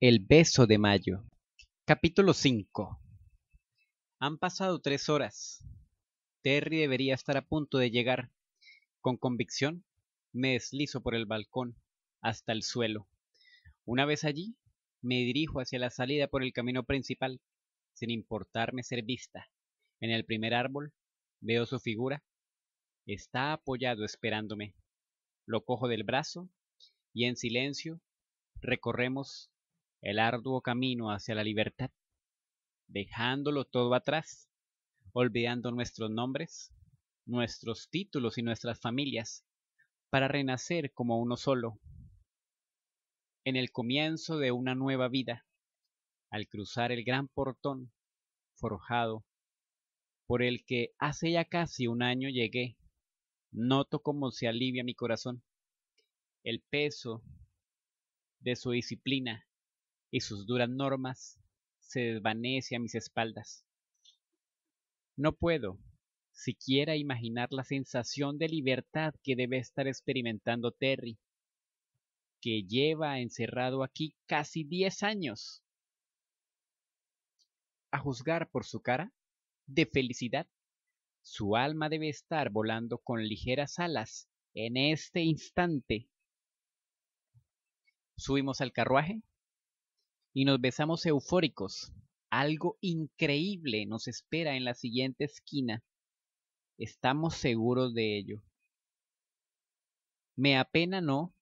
El beso de mayo. Capítulo 5. Han pasado tres horas. Terry debería estar a punto de llegar. Con convicción, me deslizo por el balcón hasta el suelo. Una vez allí, me dirijo hacia la salida por el camino principal, sin importarme ser vista. En el primer árbol, veo su figura. Está apoyado esperándome. Lo cojo del brazo y en silencio recorremos el arduo camino hacia la libertad, dejándolo todo atrás, olvidando nuestros nombres, nuestros títulos y nuestras familias, para renacer como uno solo, en el comienzo de una nueva vida, al cruzar el gran portón forjado por el que hace ya casi un año llegué, noto cómo se alivia mi corazón, el peso de su disciplina y sus duras normas se desvanece a mis espaldas. No puedo siquiera imaginar la sensación de libertad que debe estar experimentando Terry, que lleva encerrado aquí casi diez años. A juzgar por su cara, de felicidad, su alma debe estar volando con ligeras alas en este instante. Subimos al carruaje y nos besamos eufóricos. Algo increíble nos espera en la siguiente esquina. Estamos seguros de ello. Me apena no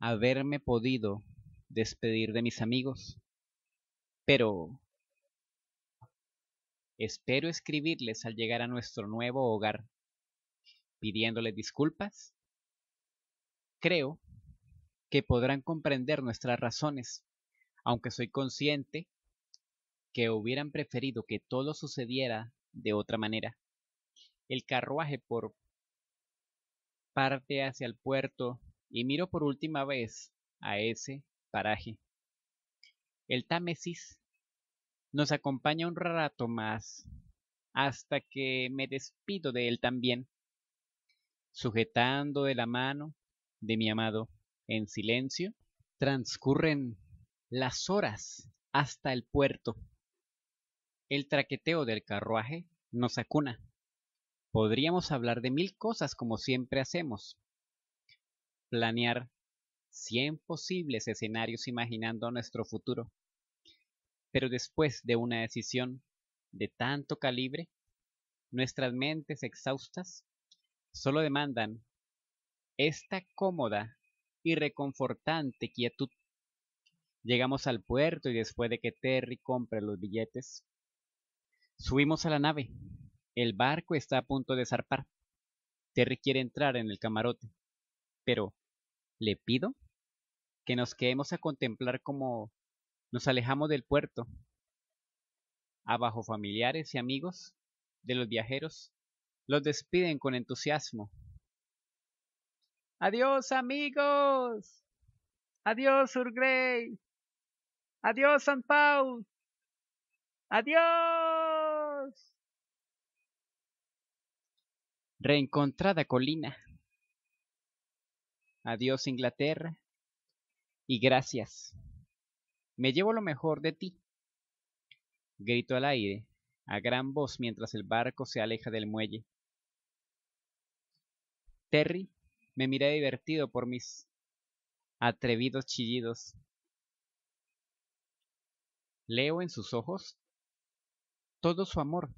haberme podido despedir de mis amigos, pero espero escribirles al llegar a nuestro nuevo hogar, pidiéndoles disculpas. Creo que podrán comprender nuestras razones aunque soy consciente que hubieran preferido que todo sucediera de otra manera. El carruaje por parte hacia el puerto y miro por última vez a ese paraje. El Támesis nos acompaña un rato más hasta que me despido de él también, sujetando de la mano de mi amado. En silencio transcurren las horas hasta el puerto. El traqueteo del carruaje nos acuna. Podríamos hablar de mil cosas como siempre hacemos. Planear cien posibles escenarios imaginando nuestro futuro. Pero después de una decisión de tanto calibre, nuestras mentes exhaustas solo demandan esta cómoda y reconfortante quietud Llegamos al puerto y después de que Terry compre los billetes, subimos a la nave. El barco está a punto de zarpar. Terry quiere entrar en el camarote, pero le pido que nos quedemos a contemplar cómo nos alejamos del puerto. Abajo familiares y amigos de los viajeros los despiden con entusiasmo. Adiós amigos. Adiós Urgray! Adiós, San Pau. Adiós. Reencontrada colina. Adiós, Inglaterra. Y gracias. Me llevo lo mejor de ti. Grito al aire, a gran voz mientras el barco se aleja del muelle. Terry me miré divertido por mis atrevidos chillidos Leo en sus ojos todo su amor.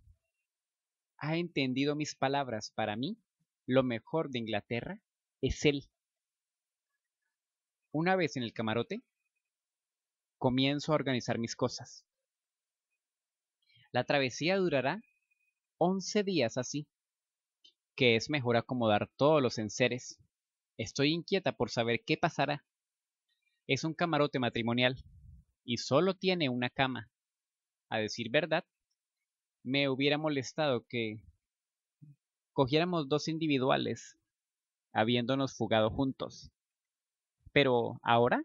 Ha entendido mis palabras. Para mí, lo mejor de Inglaterra es él. Una vez en el camarote, comienzo a organizar mis cosas. La travesía durará 11 días así, que es mejor acomodar todos los enseres. Estoy inquieta por saber qué pasará. Es un camarote matrimonial y solo tiene una cama. A decir verdad, me hubiera molestado que cogiéramos dos individuales, habiéndonos fugado juntos. Pero ahora,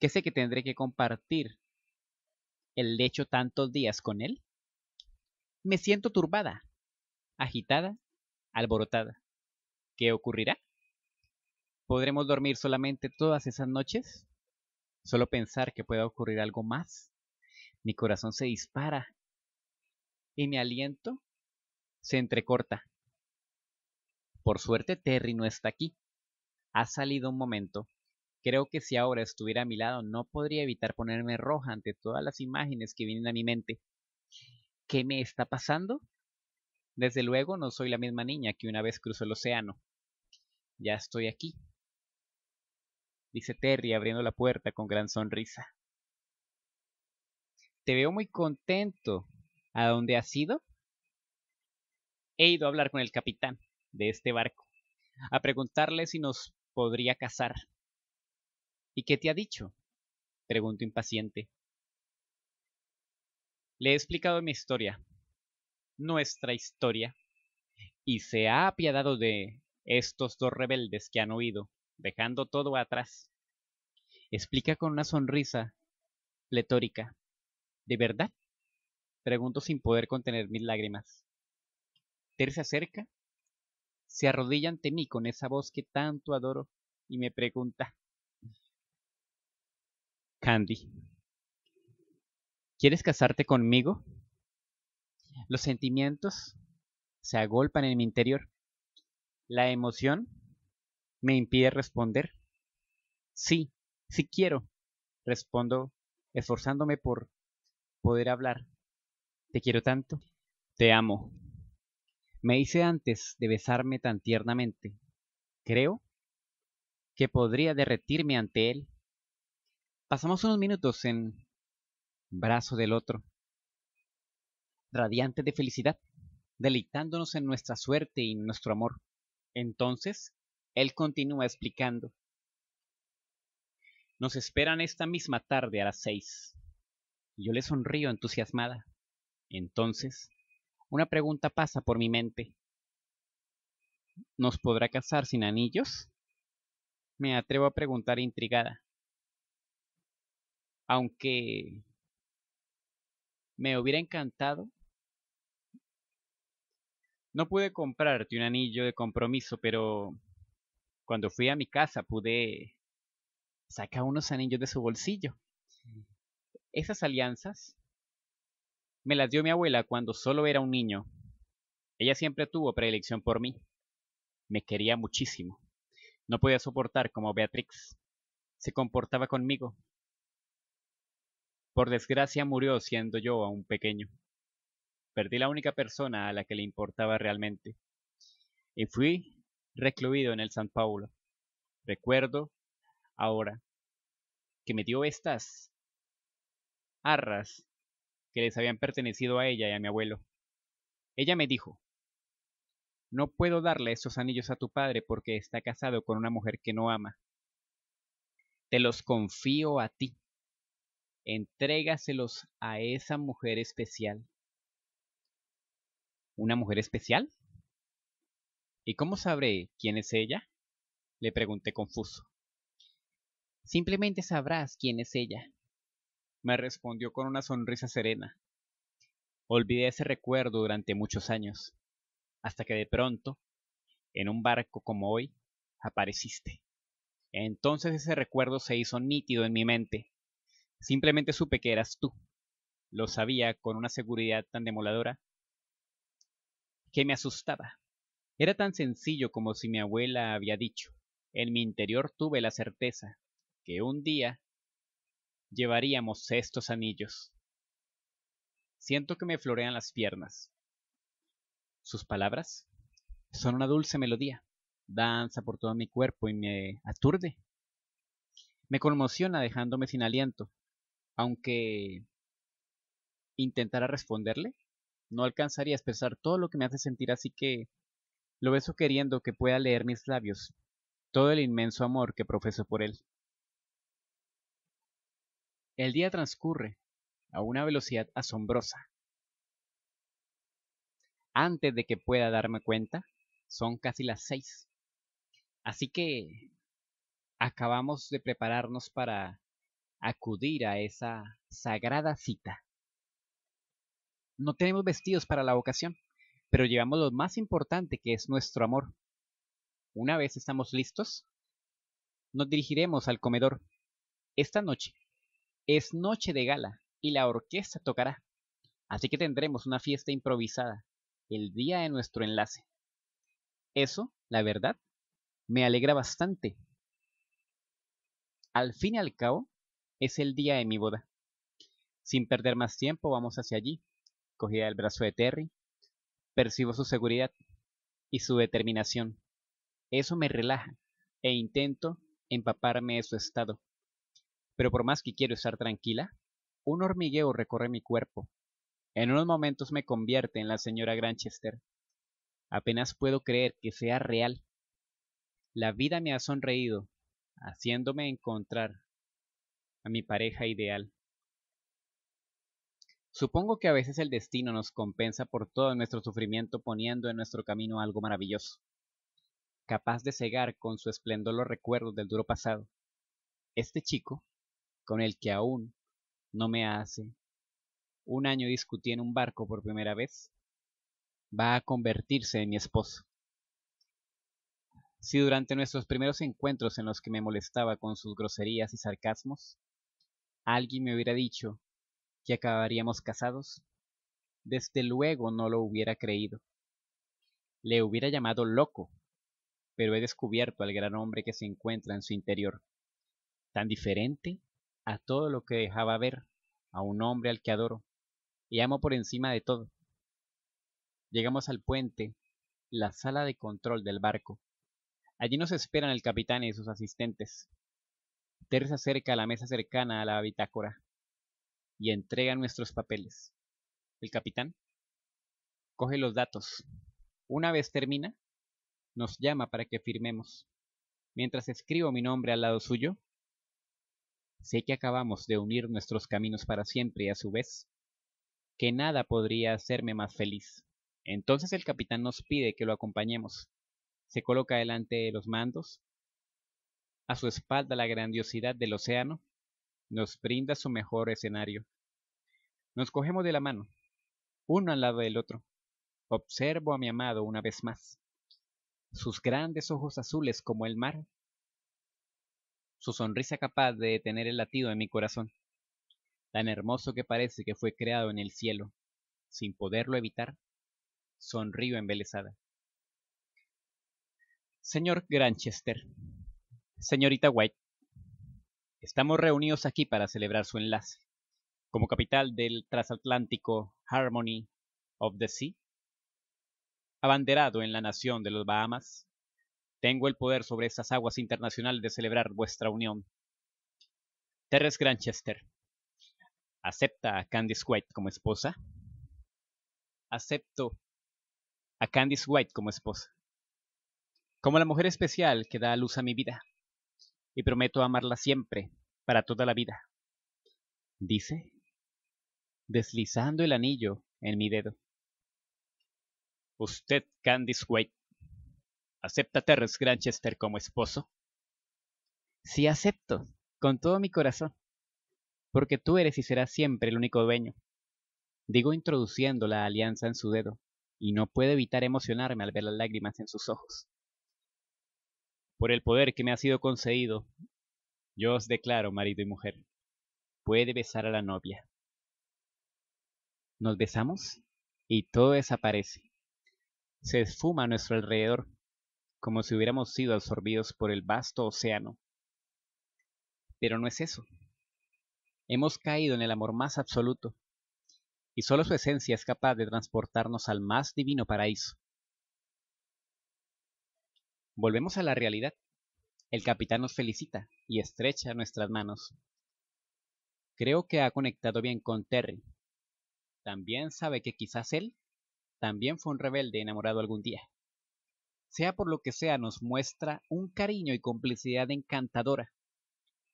que sé que tendré que compartir el lecho tantos días con él, me siento turbada, agitada, alborotada. ¿Qué ocurrirá? ¿Podremos dormir solamente todas esas noches? Solo pensar que pueda ocurrir algo más, mi corazón se dispara y mi aliento se entrecorta. Por suerte Terry no está aquí. Ha salido un momento. Creo que si ahora estuviera a mi lado no podría evitar ponerme roja ante todas las imágenes que vienen a mi mente. ¿Qué me está pasando? Desde luego no soy la misma niña que una vez cruzó el océano. Ya estoy aquí, dice Terry abriendo la puerta con gran sonrisa. Te veo muy contento. ¿A dónde has ido? He ido a hablar con el capitán de este barco, a preguntarle si nos podría casar. ¿Y qué te ha dicho? Pregunto impaciente. Le he explicado mi historia, nuestra historia, y se ha apiadado de estos dos rebeldes que han huido dejando todo atrás. Explica con una sonrisa pletórica. ¿De verdad? Pregunto sin poder contener mis lágrimas. Ter se acerca, se arrodilla ante mí con esa voz que tanto adoro y me pregunta, Candy, ¿quieres casarte conmigo? Los sentimientos se agolpan en mi interior. La emoción me impide responder? Sí, sí quiero. Respondo esforzándome por poder hablar. Te quiero tanto. Te amo. Me hice antes de besarme tan tiernamente. Creo que podría derretirme ante él. Pasamos unos minutos en brazo del otro, Radiante de felicidad, deleitándonos en nuestra suerte y nuestro amor. Entonces, él continúa explicando. Nos esperan esta misma tarde a las seis. Yo le sonrío entusiasmada. Entonces, una pregunta pasa por mi mente. ¿Nos podrá casar sin anillos? Me atrevo a preguntar intrigada. Aunque me hubiera encantado. No pude comprarte un anillo de compromiso, pero cuando fui a mi casa pude sacar unos anillos de su bolsillo. Esas alianzas me las dio mi abuela cuando solo era un niño. Ella siempre tuvo predilección por mí. Me quería muchísimo. No podía soportar cómo Beatrix se comportaba conmigo. Por desgracia murió siendo yo aún pequeño. Perdí la única persona a la que le importaba realmente. Y fui recluido en el San Paulo. Recuerdo ahora que me dio estas arras que les habían pertenecido a ella y a mi abuelo. Ella me dijo, no puedo darle estos anillos a tu padre porque está casado con una mujer que no ama. Te los confío a ti. Entrégaselos a esa mujer especial. ¿Una mujer especial? ¿Y cómo sabré quién es ella? Le pregunté confuso. Simplemente sabrás quién es ella, me respondió con una sonrisa serena. Olvidé ese recuerdo durante muchos años, hasta que de pronto, en un barco como hoy, apareciste. Entonces ese recuerdo se hizo nítido en mi mente. Simplemente supe que eras tú. Lo sabía con una seguridad tan demoladora que me asustaba era tan sencillo como si mi abuela había dicho. En mi interior tuve la certeza que un día llevaríamos estos anillos. Siento que me florean las piernas. Sus palabras son una dulce melodía. Danza por todo mi cuerpo y me aturde. Me conmociona dejándome sin aliento, aunque intentara responderle, no alcanzaría a expresar todo lo que me hace sentir, así que lo beso queriendo que pueda leer mis labios, todo el inmenso amor que profeso por él. El día transcurre a una velocidad asombrosa. Antes de que pueda darme cuenta, son casi las seis. Así que acabamos de prepararnos para acudir a esa sagrada cita. No tenemos vestidos para la ocasión, pero llevamos lo más importante que es nuestro amor. Una vez estamos listos, nos dirigiremos al comedor. Esta noche es noche de gala y la orquesta tocará, así que tendremos una fiesta improvisada el día de nuestro enlace. Eso, la verdad, me alegra bastante. Al fin y al cabo, es el día de mi boda. Sin perder más tiempo, vamos hacia allí. Cogida el brazo de Terry, Percibo su seguridad y su determinación. Eso me relaja e intento empaparme de su estado. Pero por más que quiero estar tranquila, un hormigueo recorre mi cuerpo. En unos momentos me convierte en la señora Granchester. Apenas puedo creer que sea real. La vida me ha sonreído, haciéndome encontrar a mi pareja ideal. Supongo que a veces el destino nos compensa por todo nuestro sufrimiento poniendo en nuestro camino algo maravilloso, capaz de cegar con su esplendor los recuerdos del duro pasado. Este chico, con el que aún no me hace un año discutí en un barco por primera vez, va a convertirse en mi esposo. Si durante nuestros primeros encuentros en los que me molestaba con sus groserías y sarcasmos, alguien me hubiera dicho que acabaríamos casados? Desde luego no lo hubiera creído. Le hubiera llamado loco, pero he descubierto al gran hombre que se encuentra en su interior, tan diferente a todo lo que dejaba ver, a un hombre al que adoro y amo por encima de todo. Llegamos al puente, la sala de control del barco. Allí nos esperan el capitán y sus asistentes. Teresa se acerca a la mesa cercana a la bitácora y entrega nuestros papeles. El capitán coge los datos. Una vez termina, nos llama para que firmemos. Mientras escribo mi nombre al lado suyo, sé que acabamos de unir nuestros caminos para siempre y a su vez, que nada podría hacerme más feliz. Entonces el capitán nos pide que lo acompañemos. Se coloca delante de los mandos, a su espalda la grandiosidad del océano, nos brinda su mejor escenario. Nos cogemos de la mano, uno al lado del otro. Observo a mi amado una vez más. Sus grandes ojos azules como el mar. Su sonrisa capaz de detener el latido de mi corazón. Tan hermoso que parece que fue creado en el cielo. Sin poderlo evitar, sonrío embelesada. Señor Granchester, señorita White, Estamos reunidos aquí para celebrar su enlace. Como capital del transatlántico Harmony of the Sea, abanderado en la nación de los Bahamas, tengo el poder sobre estas aguas internacionales de celebrar vuestra unión. Terrence Granchester, ¿acepta a Candice White como esposa? Acepto a Candice White como esposa. Como la mujer especial que da luz a mi vida y prometo amarla siempre, para toda la vida. Dice, deslizando el anillo en mi dedo. Usted, Candice Wade, ¿acepta a Terrence Granchester como esposo? Sí acepto, con todo mi corazón, porque tú eres y serás siempre el único dueño. Digo introduciendo la alianza en su dedo, y no puedo evitar emocionarme al ver las lágrimas en sus ojos por el poder que me ha sido concedido, yo os declaro, marido y mujer, puede besar a la novia. Nos besamos y todo desaparece. Se esfuma a nuestro alrededor, como si hubiéramos sido absorbidos por el vasto océano. Pero no es eso. Hemos caído en el amor más absoluto, y solo su esencia es capaz de transportarnos al más divino paraíso. Volvemos a la realidad. El capitán nos felicita y estrecha nuestras manos. Creo que ha conectado bien con Terry. También sabe que quizás él también fue un rebelde enamorado algún día. Sea por lo que sea, nos muestra un cariño y complicidad encantadora.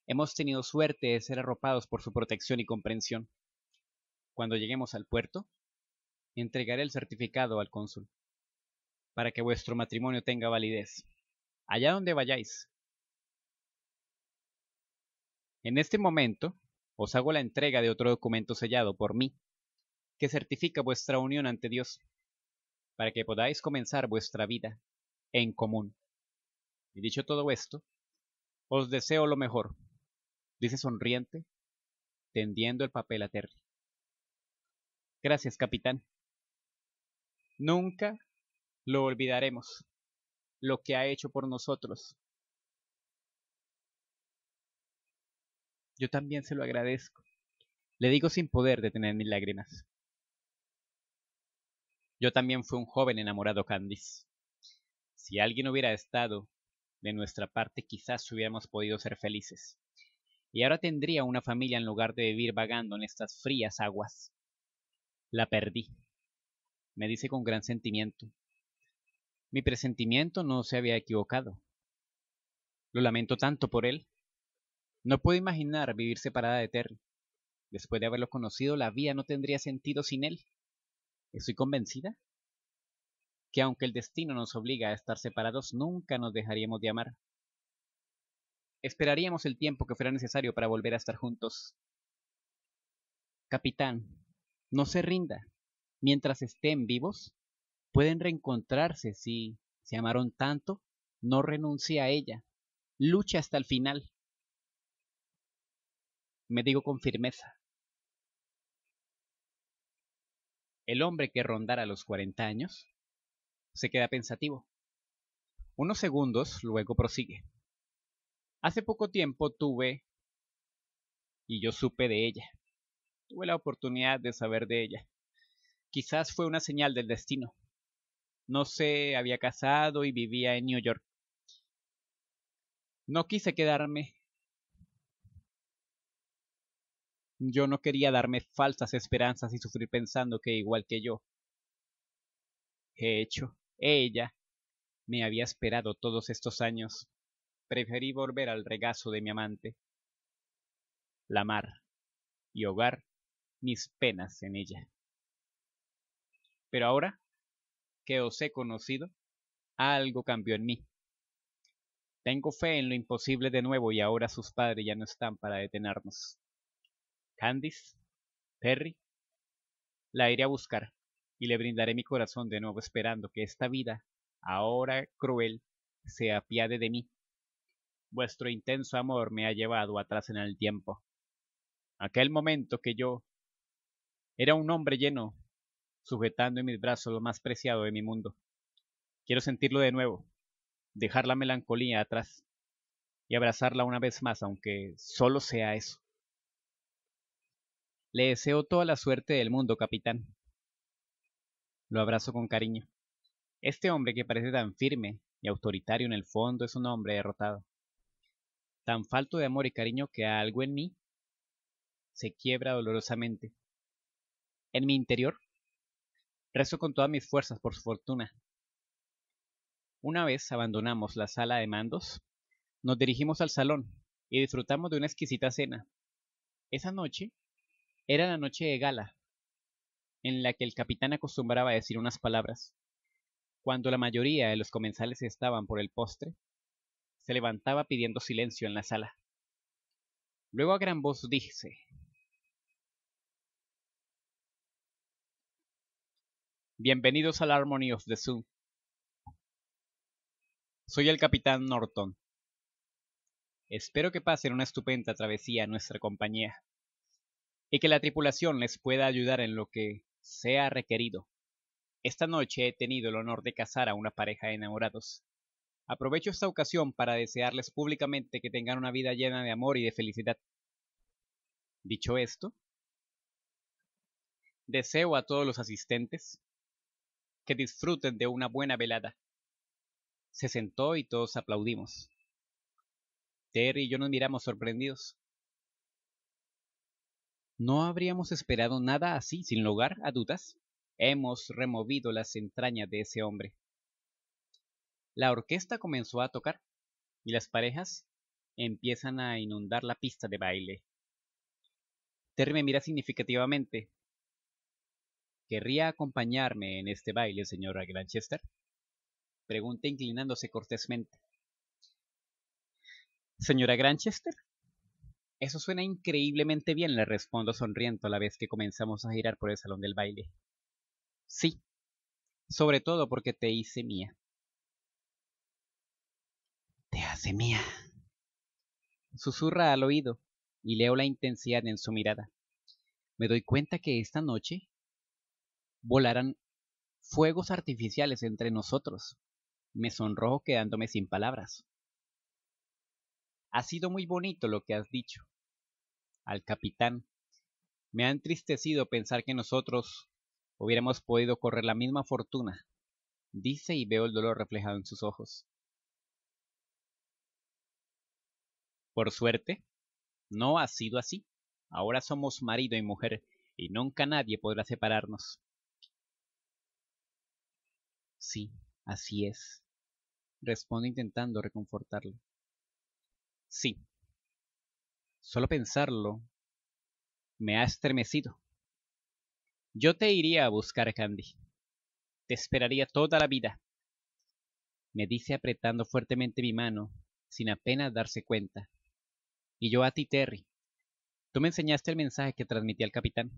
Hemos tenido suerte de ser arropados por su protección y comprensión. Cuando lleguemos al puerto, entregaré el certificado al cónsul para que vuestro matrimonio tenga validez, allá donde vayáis. En este momento os hago la entrega de otro documento sellado por mí, que certifica vuestra unión ante Dios, para que podáis comenzar vuestra vida en común. Y dicho todo esto, os deseo lo mejor, dice sonriente, tendiendo el papel a Terry. Gracias, capitán. Nunca lo olvidaremos, lo que ha hecho por nosotros. Yo también se lo agradezco. Le digo sin poder detener mis lágrimas. Yo también fui un joven enamorado, Candice. Si alguien hubiera estado de nuestra parte, quizás hubiéramos podido ser felices. Y ahora tendría una familia en lugar de vivir vagando en estas frías aguas. La perdí, me dice con gran sentimiento. Mi presentimiento no se había equivocado. Lo lamento tanto por él. No puedo imaginar vivir separada de Terry. Después de haberlo conocido, la vida no tendría sentido sin él. Estoy convencida que aunque el destino nos obliga a estar separados, nunca nos dejaríamos de amar. Esperaríamos el tiempo que fuera necesario para volver a estar juntos. Capitán, no se rinda. Mientras estén vivos, Pueden reencontrarse si se amaron tanto, no renuncie a ella, lucha hasta el final. Me digo con firmeza. El hombre que rondara los 40 años se queda pensativo. Unos segundos luego prosigue. Hace poco tiempo tuve y yo supe de ella. Tuve la oportunidad de saber de ella. Quizás fue una señal del destino no se había casado y vivía en New York. No quise quedarme. Yo no quería darme falsas esperanzas y sufrir pensando que igual que yo. He hecho, ella me había esperado todos estos años. Preferí volver al regazo de mi amante. La mar y hogar mis penas en ella. Pero ahora que os he conocido, algo cambió en mí. Tengo fe en lo imposible de nuevo y ahora sus padres ya no están para detenernos. Candice, Perry, la iré a buscar y le brindaré mi corazón de nuevo esperando que esta vida, ahora cruel, se apiade de mí. Vuestro intenso amor me ha llevado atrás en el tiempo. Aquel momento que yo era un hombre lleno sujetando en mis brazos lo más preciado de mi mundo. Quiero sentirlo de nuevo, dejar la melancolía atrás y abrazarla una vez más, aunque solo sea eso. Le deseo toda la suerte del mundo, capitán. Lo abrazo con cariño. Este hombre que parece tan firme y autoritario en el fondo es un hombre derrotado. Tan falto de amor y cariño que algo en mí se quiebra dolorosamente. En mi interior Rezo con todas mis fuerzas por su fortuna. Una vez abandonamos la sala de mandos, nos dirigimos al salón y disfrutamos de una exquisita cena. Esa noche era la noche de gala, en la que el capitán acostumbraba a decir unas palabras. Cuando la mayoría de los comensales estaban por el postre, se levantaba pidiendo silencio en la sala. Luego a gran voz dice, Bienvenidos al Harmony of the Zoo. Soy el Capitán Norton. Espero que pasen una estupenda travesía en nuestra compañía y que la tripulación les pueda ayudar en lo que sea requerido. Esta noche he tenido el honor de casar a una pareja de enamorados. Aprovecho esta ocasión para desearles públicamente que tengan una vida llena de amor y de felicidad. Dicho esto, deseo a todos los asistentes que disfruten de una buena velada. Se sentó y todos aplaudimos. Terry y yo nos miramos sorprendidos. No habríamos esperado nada así, sin lugar a dudas. Hemos removido las entrañas de ese hombre. La orquesta comenzó a tocar y las parejas empiezan a inundar la pista de baile. Terry me mira significativamente. ¿Querría acompañarme en este baile, señora Granchester? Pregunté inclinándose cortésmente. Señora Granchester, eso suena increíblemente bien, le respondo sonriendo a la vez que comenzamos a girar por el salón del baile. Sí, sobre todo porque te hice mía. Te hace mía. Susurra al oído y leo la intensidad en su mirada. Me doy cuenta que esta noche Volarán fuegos artificiales entre nosotros. Me sonrojo quedándome sin palabras. Ha sido muy bonito lo que has dicho. Al capitán. Me ha entristecido pensar que nosotros hubiéramos podido correr la misma fortuna. Dice y veo el dolor reflejado en sus ojos. Por suerte, no ha sido así. Ahora somos marido y mujer y nunca nadie podrá separarnos. Sí, así es, responde intentando reconfortarlo. Sí, solo pensarlo me ha estremecido. Yo te iría a buscar Candy. Te esperaría toda la vida. Me dice apretando fuertemente mi mano, sin apenas darse cuenta. Y yo a ti, Terry. Tú me enseñaste el mensaje que transmití al capitán.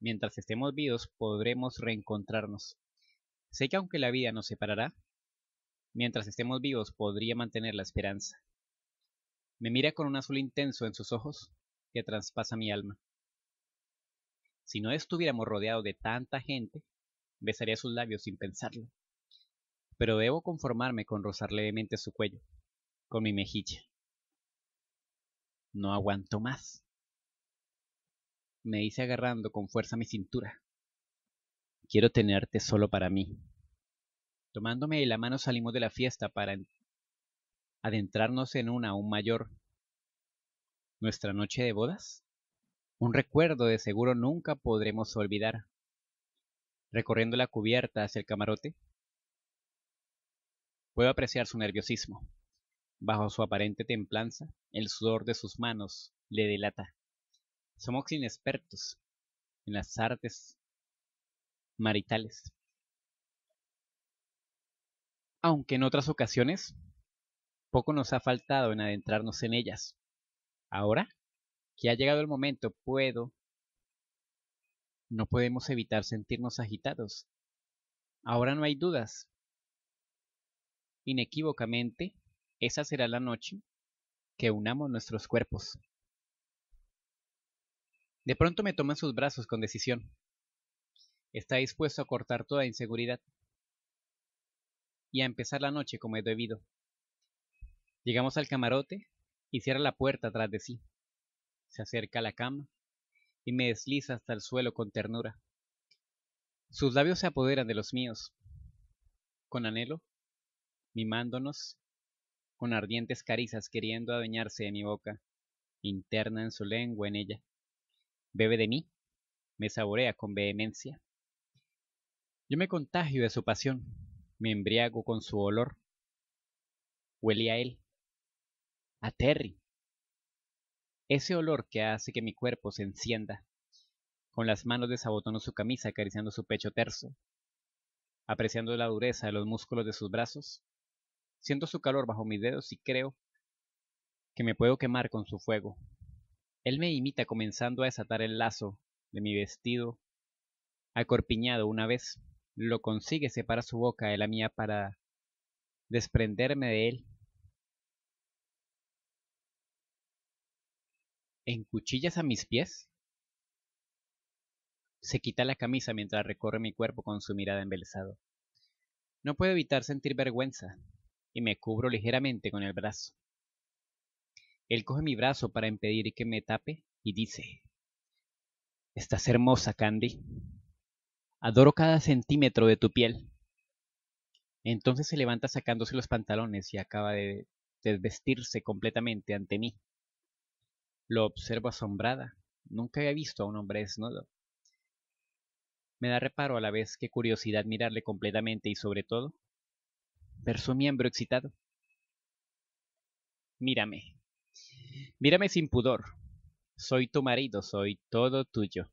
Mientras estemos vivos podremos reencontrarnos. Sé que aunque la vida nos separará, mientras estemos vivos podría mantener la esperanza. Me mira con un azul intenso en sus ojos que traspasa mi alma. Si no estuviéramos rodeados de tanta gente, besaría sus labios sin pensarlo. Pero debo conformarme con rozar levemente su cuello, con mi mejilla. No aguanto más. Me hice agarrando con fuerza mi cintura. Quiero tenerte solo para mí. Tomándome de la mano salimos de la fiesta para adentrarnos en una aún mayor. ¿Nuestra noche de bodas? Un recuerdo de seguro nunca podremos olvidar. Recorriendo la cubierta hacia el camarote, puedo apreciar su nerviosismo. Bajo su aparente templanza, el sudor de sus manos le delata. Somos inexpertos en las artes maritales. Aunque en otras ocasiones, poco nos ha faltado en adentrarnos en ellas. Ahora que ha llegado el momento, puedo... No podemos evitar sentirnos agitados. Ahora no hay dudas. Inequívocamente, esa será la noche que unamos nuestros cuerpos. De pronto me toman sus brazos con decisión está dispuesto a cortar toda inseguridad y a empezar la noche como es debido. Llegamos al camarote y cierra la puerta tras de sí. Se acerca a la cama y me desliza hasta el suelo con ternura. Sus labios se apoderan de los míos, con anhelo, mimándonos, con ardientes caricias queriendo adueñarse de mi boca, interna en su lengua en ella. Bebe de mí, me saborea con vehemencia, yo me contagio de su pasión, me embriago con su olor. Huele a él, a Terry. Ese olor que hace que mi cuerpo se encienda. Con las manos desabotono su camisa acariciando su pecho terso, apreciando la dureza de los músculos de sus brazos. Siento su calor bajo mis dedos y creo que me puedo quemar con su fuego. Él me imita comenzando a desatar el lazo de mi vestido, acorpiñado una vez lo consigue, separa su boca de la mía para desprenderme de él. En cuchillas a mis pies. Se quita la camisa mientras recorre mi cuerpo con su mirada embelesado. No puedo evitar sentir vergüenza y me cubro ligeramente con el brazo. Él coge mi brazo para impedir que me tape y dice, Estás hermosa, Candy. Adoro cada centímetro de tu piel. Entonces se levanta sacándose los pantalones y acaba de desvestirse completamente ante mí. Lo observo asombrada. Nunca había visto a un hombre desnudo. Me da reparo a la vez que curiosidad mirarle completamente y sobre todo, ver su miembro excitado. Mírame. Mírame sin pudor. Soy tu marido, soy todo tuyo.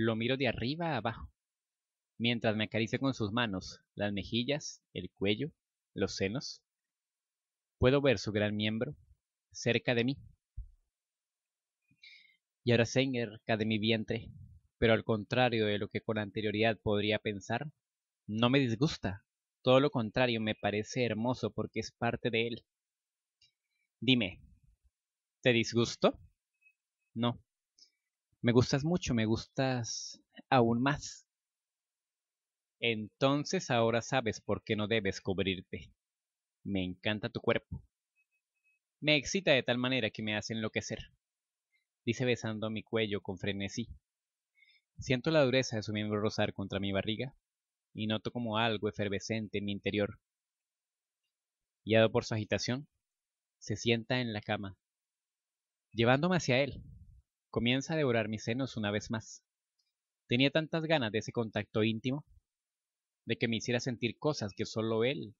Lo miro de arriba a abajo, mientras me acaricia con sus manos las mejillas, el cuello, los senos. Puedo ver su gran miembro cerca de mí. Y ahora cerca de mi vientre, pero al contrario de lo que con anterioridad podría pensar, no me disgusta. Todo lo contrario, me parece hermoso porque es parte de él. Dime, ¿te disgusto? No. Me gustas mucho, me gustas aún más. Entonces ahora sabes por qué no debes cubrirte. Me encanta tu cuerpo. Me excita de tal manera que me hace enloquecer. Dice besando mi cuello con frenesí. Siento la dureza de su miembro rozar contra mi barriga y noto como algo efervescente en mi interior. Guiado por su agitación, se sienta en la cama, llevándome hacia él. Comienza a devorar mis senos una vez más. Tenía tantas ganas de ese contacto íntimo, de que me hiciera sentir cosas que solo él.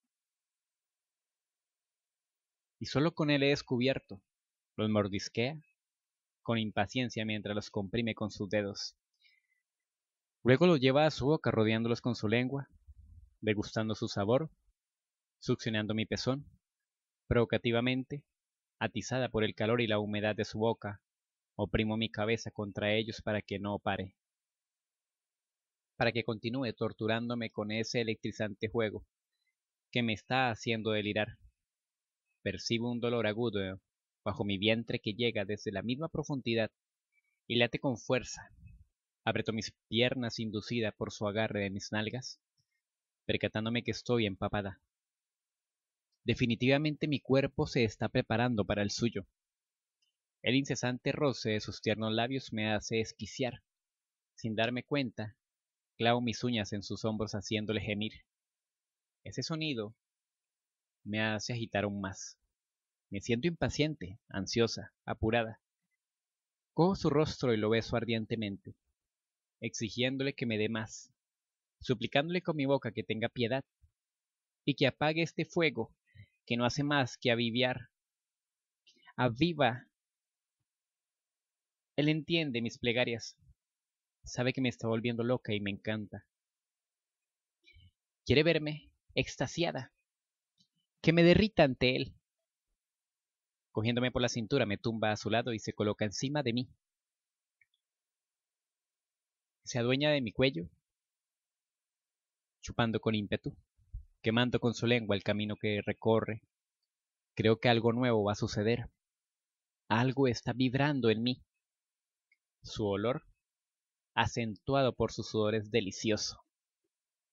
Y solo con él he descubierto. Los mordisquea con impaciencia mientras los comprime con sus dedos. Luego los lleva a su boca rodeándolos con su lengua, degustando su sabor, succionando mi pezón, provocativamente, atizada por el calor y la humedad de su boca, Oprimo mi cabeza contra ellos para que no pare, para que continúe torturándome con ese electrizante juego que me está haciendo delirar. Percibo un dolor agudo eh, bajo mi vientre que llega desde la misma profundidad y late con fuerza. Apreto mis piernas inducida por su agarre de mis nalgas, percatándome que estoy empapada. Definitivamente mi cuerpo se está preparando para el suyo. El incesante roce de sus tiernos labios me hace esquiciar. Sin darme cuenta, clavo mis uñas en sus hombros haciéndole gemir. Ese sonido me hace agitar aún más. Me siento impaciente, ansiosa, apurada. Cojo su rostro y lo beso ardientemente, exigiéndole que me dé más, suplicándole con mi boca que tenga piedad y que apague este fuego que no hace más que aviviar. aviva él entiende mis plegarias, sabe que me está volviendo loca y me encanta. Quiere verme extasiada, que me derrita ante él. Cogiéndome por la cintura, me tumba a su lado y se coloca encima de mí. Se adueña de mi cuello, chupando con ímpetu, quemando con su lengua el camino que recorre. Creo que algo nuevo va a suceder. Algo está vibrando en mí. Su olor, acentuado por su sudor, es delicioso.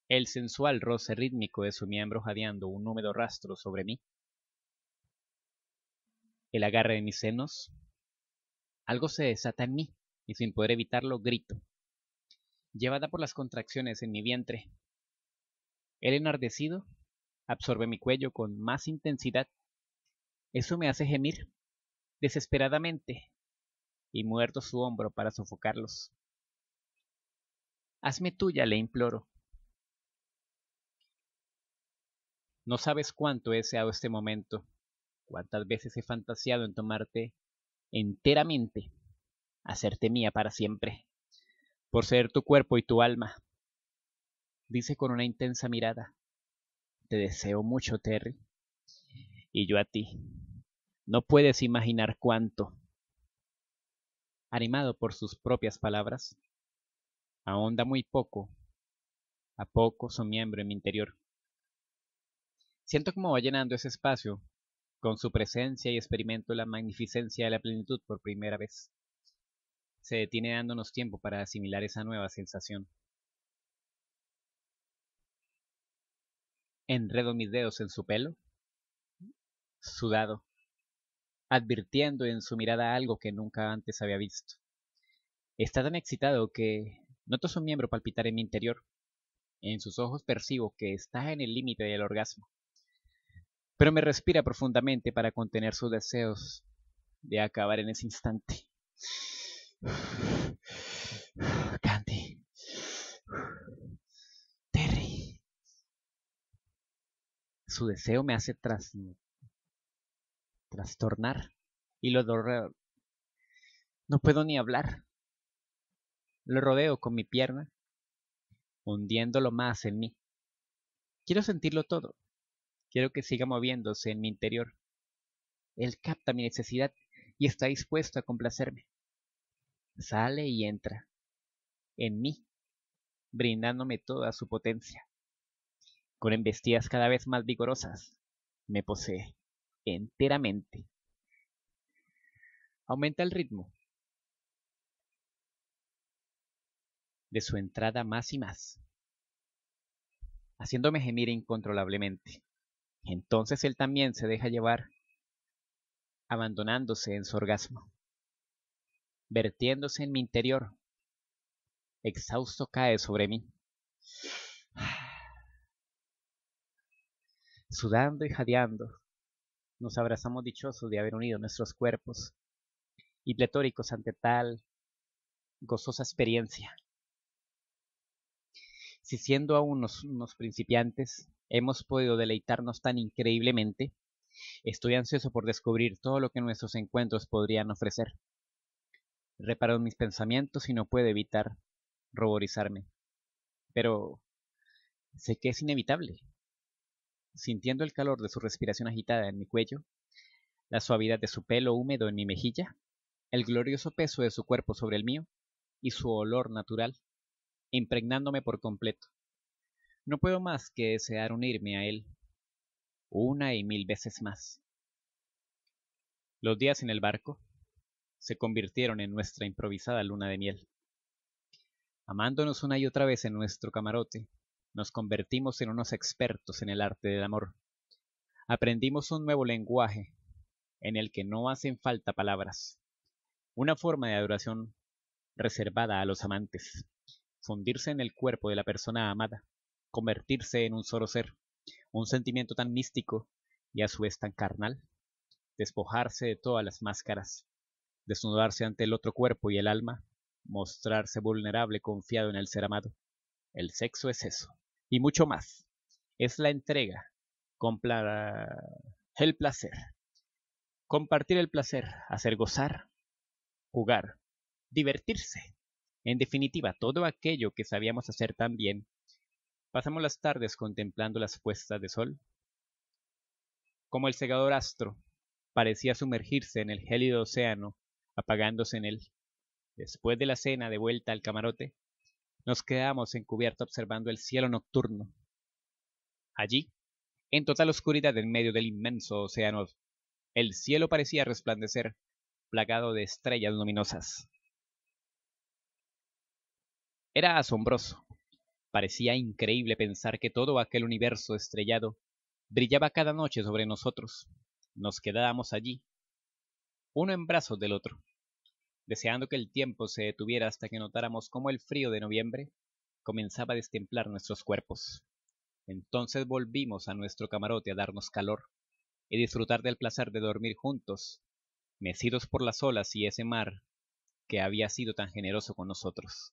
El sensual roce rítmico de su miembro jadeando un húmedo rastro sobre mí. El agarre de mis senos. Algo se desata en mí y sin poder evitarlo grito. Llevada por las contracciones en mi vientre. El enardecido absorbe mi cuello con más intensidad. Eso me hace gemir desesperadamente y muerto su hombro para sofocarlos. Hazme tuya, le imploro. No sabes cuánto he deseado este momento, cuántas veces he fantaseado en tomarte enteramente, hacerte mía para siempre, por ser tu cuerpo y tu alma. Dice con una intensa mirada, te deseo mucho, Terry, y yo a ti. No puedes imaginar cuánto animado por sus propias palabras, ahonda muy poco, a poco su miembro en mi interior. Siento como va llenando ese espacio con su presencia y experimento la magnificencia de la plenitud por primera vez. Se detiene dándonos tiempo para asimilar esa nueva sensación. Enredo mis dedos en su pelo, sudado, advirtiendo en su mirada algo que nunca antes había visto. Está tan excitado que noto su miembro palpitar en mi interior. En sus ojos percibo que está en el límite del orgasmo. Pero me respira profundamente para contener sus deseos de acabar en ese instante. Candy. Terry. Su deseo me hace trasnochar trastornar y lo rodeo. No puedo ni hablar. Lo rodeo con mi pierna, hundiéndolo más en mí. Quiero sentirlo todo. Quiero que siga moviéndose en mi interior. Él capta mi necesidad y está dispuesto a complacerme. Sale y entra en mí, brindándome toda su potencia. Con embestidas cada vez más vigorosas, me posee enteramente. Aumenta el ritmo de su entrada más y más, haciéndome gemir incontrolablemente. Entonces él también se deja llevar, abandonándose en su orgasmo, vertiéndose en mi interior. Exhausto cae sobre mí sudando y jadeando, nos abrazamos dichosos de haber unido nuestros cuerpos y pletóricos ante tal gozosa experiencia. Si siendo aún unos, principiantes hemos podido deleitarnos tan increíblemente, estoy ansioso por descubrir todo lo que nuestros encuentros podrían ofrecer. Reparo mis pensamientos y no puedo evitar ruborizarme. Pero sé que es inevitable sintiendo el calor de su respiración agitada en mi cuello, la suavidad de su pelo húmedo en mi mejilla, el glorioso peso de su cuerpo sobre el mío y su olor natural, impregnándome por completo. No puedo más que desear unirme a él, una y mil veces más. Los días en el barco se convirtieron en nuestra improvisada luna de miel. Amándonos una y otra vez en nuestro camarote, nos convertimos en unos expertos en el arte del amor. Aprendimos un nuevo lenguaje en el que no hacen falta palabras. Una forma de adoración reservada a los amantes. Fundirse en el cuerpo de la persona amada. Convertirse en un solo ser. Un sentimiento tan místico y a su vez tan carnal. Despojarse de todas las máscaras. Desnudarse ante el otro cuerpo y el alma. Mostrarse vulnerable confiado en el ser amado. El sexo es eso y mucho más. Es la entrega, comprar el placer, compartir el placer, hacer gozar, jugar, divertirse. En definitiva, todo aquello que sabíamos hacer tan bien. Pasamos las tardes contemplando las puestas de sol. Como el segador astro parecía sumergirse en el gélido océano, apagándose en él. Después de la cena de vuelta al camarote, nos quedamos encubierto observando el cielo nocturno. Allí, en total oscuridad en medio del inmenso océano, el cielo parecía resplandecer, plagado de estrellas luminosas. Era asombroso. Parecía increíble pensar que todo aquel universo estrellado brillaba cada noche sobre nosotros. Nos quedábamos allí, uno en brazos del otro, deseando que el tiempo se detuviera hasta que notáramos cómo el frío de noviembre comenzaba a destemplar nuestros cuerpos. Entonces volvimos a nuestro camarote a darnos calor y disfrutar del placer de dormir juntos, mecidos por las olas y ese mar que había sido tan generoso con nosotros.